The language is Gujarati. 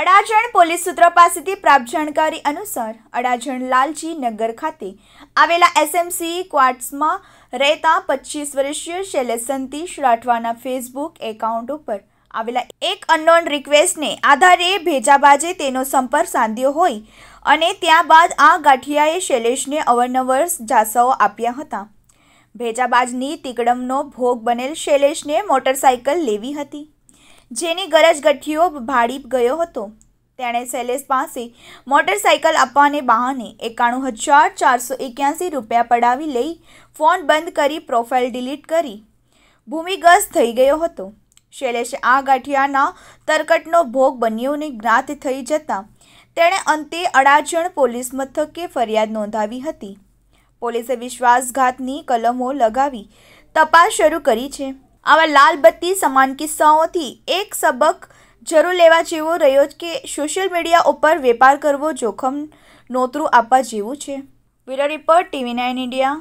અડાજણ પોલીસ સૂત્ર પાસેથી પ્રાપ્ત જાણકારી અનુસાર અડાજણ લાલજી નગર ખાતે આવેલા એસએમસી ક્વાર્ટ્સમાં રહેતા પચીસ વર્ષીય શૈલેષ સંતીશ રાઠવાના ફેસબુક એકાઉન્ટ ઉપર આવેલા એક અનનોન રિક્વેસ્ટને આધારે ભેજાબાજે તેનો સંપર્ક સાધ્યો હોય અને ત્યારબાદ આ ગાંઠિયાએ શૈલેષને અવરનવર જાસાઓ આપ્યા હતા ભેજાબાજની તિકડમનો ભોગ બનેલ શૈલેષને મોટરસાયકલ લેવી હતી જેની ગરજગઠ્ઠીઓ ભાડી ગયો હતો તેણે શૈલેષ પાસે મોટરસાઇકલ આપવાને બહાને એકાણું હજાર ચારસો એક્યાસી રૂપિયા પડાવી લઈ ફોન બંધ કરી પ્રોફાઇલ ડિલીટ કરી ભૂમિગસ થઈ ગયો હતો શૈલેષે આ ગાંઠિયાના તરકટનો ભોગ બન્યોને જ્ઞાત થઈ જતાં તેણે અંતે અડાજણ પોલીસ મથકે ફરિયાદ નોંધાવી હતી પોલીસે વિશ્વાસઘાતની કલમો લગાવી તપાસ શરૂ કરી છે આવા લાલબત્તી સમાન કિસ્સાઓથી એક સબક જરૂર લેવા જેવો રહ્યો કે સોશિયલ મીડિયા ઉપર વેપાર કરવો જોખમ નોતરું આપવા જેવું છે bureau report TV nine India